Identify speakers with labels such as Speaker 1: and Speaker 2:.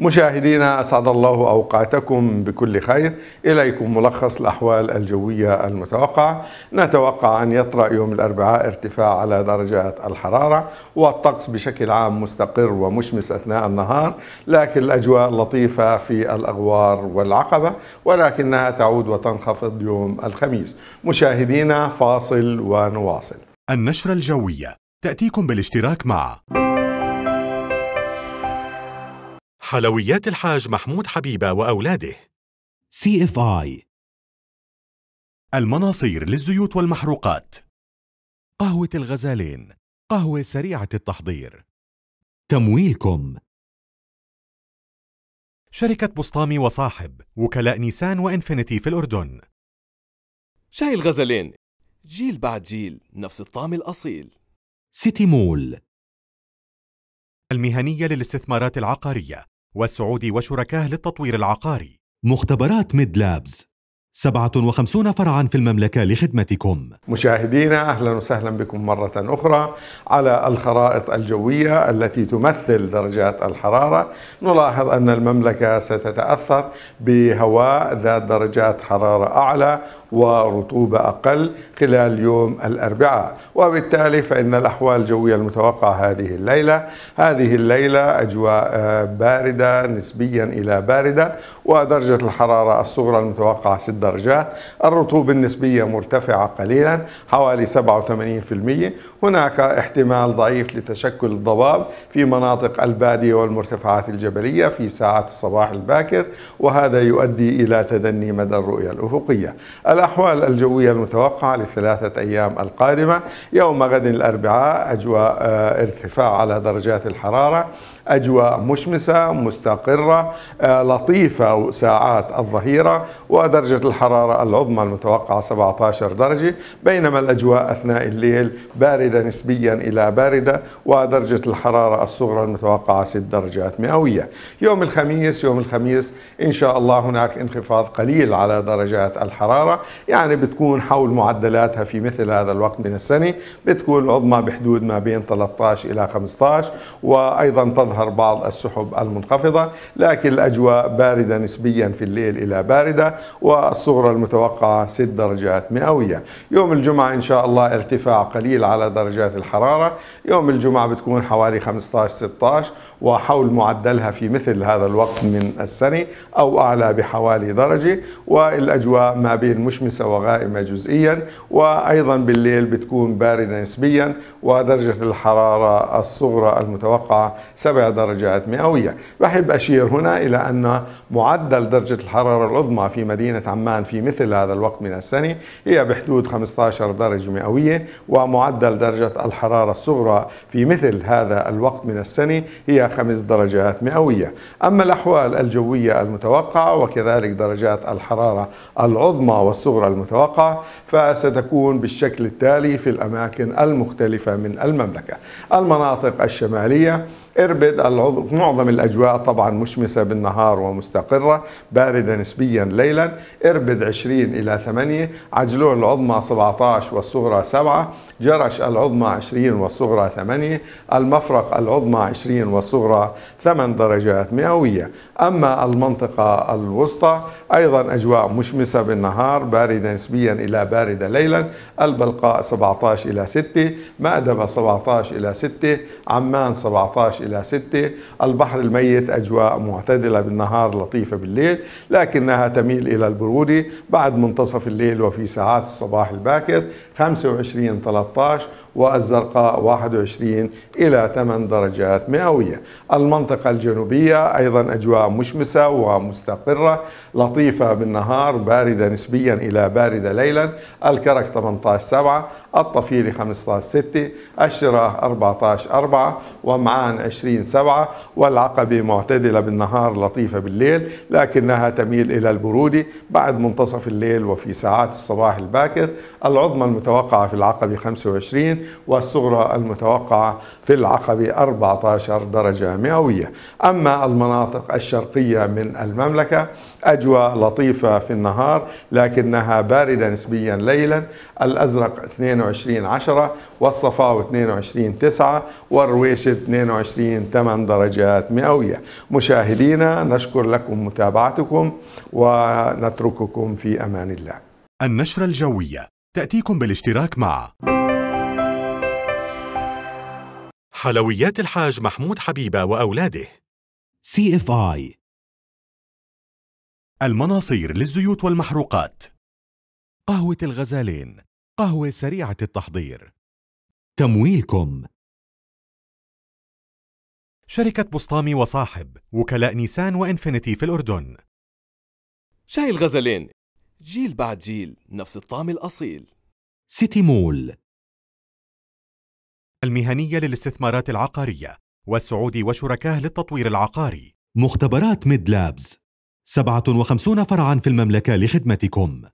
Speaker 1: مشاهدينا أسعد الله أوقاتكم بكل خير إليكم ملخص الأحوال الجوية المتوقعة نتوقع أن يطرأ يوم الأربعاء ارتفاع على درجات الحرارة والطقس بشكل عام مستقر ومشمس أثناء النهار لكن الأجواء لطيفة في الأغوار والعقبة ولكنها تعود وتنخفض يوم الخميس مشاهدينا فاصل ونواصل النشرة الجوية تأتيكم بالاشتراك مع
Speaker 2: حلويات الحاج محمود حبيبة وأولاده سي اف اي المناصير للزيوت والمحروقات قهوة الغزالين قهوة سريعة التحضير تمويلكم شركة بسطامي وصاحب وكلاء نيسان وإنفينيتي في الأردن شاي الغزلين جيل بعد جيل نفس الطعم الأصيل سيتي مول المهنية للاستثمارات العقارية
Speaker 1: والسعودي وشركاه للتطوير العقاري
Speaker 2: مختبرات ميد لابز 57 فرعا في المملكة لخدمتكم
Speaker 1: مشاهدينا أهلا وسهلا بكم مرة أخرى على الخرائط الجوية التي تمثل درجات الحرارة نلاحظ أن المملكة ستتأثر بهواء ذات درجات حرارة أعلى ورطوبة أقل خلال يوم الأربعاء وبالتالي فإن الأحوال الجوية المتوقعة هذه الليلة هذه الليلة أجواء باردة نسبيا إلى باردة ودرجة الحرارة الصغرى المتوقعة 6 الدرجات الرطوبة النسبية مرتفعة قليلا حوالي 87% هناك احتمال ضعيف لتشكل الضباب في مناطق البادية والمرتفعات الجبلية في ساعات الصباح الباكر وهذا يؤدي إلى تدني مدى الرؤية الأفقية الأحوال الجوية المتوقعة لثلاثة أيام القادمة يوم غد الأربعاء أجواء آه، ارتفاع على درجات الحرارة أجواء مشمسة مستقرة آه، لطيفة ساعات الظهيرة ودرجة الحرارة العظمى المتوقعة 17 درجة بينما الأجواء أثناء الليل باردة نسبيا إلى باردة ودرجة الحرارة الصغرى المتوقعة 6 درجات مئوية يوم الخميس يوم الخميس إن شاء الله هناك انخفاض قليل على درجات الحرارة يعني بتكون حول معدلاتها في مثل هذا الوقت من السنة بتكون العظمى بحدود ما بين 13 إلى 15 وأيضا تظهر بعض السحب المنخفضة لكن الأجواء باردة نسبيا في الليل إلى باردة والصغرى الصغرى المتوقعة 6 درجات مئوية يوم الجمعة إن شاء الله ارتفاع قليل على درجات الحرارة يوم الجمعة بتكون حوالي 15-16 وحول معدلها في مثل هذا الوقت من السنة أو أعلى بحوالي درجة والأجواء ما بين مشمسة وغائمة جزئيا وأيضا بالليل بتكون باردة نسبيا ودرجة الحرارة الصغرى المتوقعة 7 درجات مئوية بحب أشير هنا إلى أن معدل درجة الحرارة العظمى في مدينة عمان عمان في مثل هذا الوقت من السنة هي بحدود 15 درجة مئوية ومعدل درجة الحرارة الصغرى في مثل هذا الوقت من السنة هي 5 درجات مئوية أما الأحوال الجوية المتوقعة وكذلك درجات الحرارة العظمى والصغرى المتوقعة فستكون بالشكل التالي في الأماكن المختلفة من المملكة المناطق الشمالية اربد العضو في معظم الأجواء طبعا مشمسة بالنهار ومستقرة باردة نسبيا ليلا اربد 20 إلى 8 عجلون العظمى 17 والصغرى 7 جرش العظمى 20 والصغرى 8 المفرق العظمى 20 والصغرى 8 درجات مئوية أما المنطقة الوسطى أيضا أجواء مشمسة بالنهار باردة نسبيا إلى باردة ليلا البلقاء 17 إلى 6 مأدبة 17 إلى 6 عمان 17 إلى 6 البحر الميت أجواء معتدلة بالنهار لطيفة بالليل لكنها تميل إلى البرودة بعد منتصف الليل وفي ساعات الصباح الباكر 25 13 والزرقاء 21 إلى 8 درجات مئوية المنطقة الجنوبية أيضا أجواء مشمسة ومستقرة لطيفة بالنهار باردة نسبيا إلى باردة ليلا الكرك 18 7 الطفيل 15 6 الشراء 14 4 ومعان 20 7 والعقبة معتدلة بالنهار لطيفة بالليل لكنها تميل إلى البرودة بعد منتصف الليل وفي ساعات الصباح الباكر العظمى المتوقعة في العقبة 25 والصغرى المتوقعة في العقبة 14 درجة مئوية أما المناطق الشرقية من المملكة أجواء لطيفة في النهار لكنها باردة نسبيا ليلا الأزرق 22 10 والصفاو 22 9 والرويش 22 8 درجات مئوية مشاهدينا نشكر لكم متابعتكم ونترككم في أمان الله النشرة الجوية تأتيكم بالاشتراك مع
Speaker 2: حلويات الحاج محمود حبيبة وأولاده سي اف اي المناصير للزيوت والمحروقات قهوة الغزالين قهوة سريعة التحضير تمويلكم شركة بسطامي وصاحب وكلاء نيسان وإنفينيتي في الأردن شاي الغزلين جيل بعد جيل نفس الطعم الأصيل سيتي مول المهنية للاستثمارات العقارية والسعودي وشركاه للتطوير العقاري مختبرات ميد لابز 57 فرعا في المملكة لخدمتكم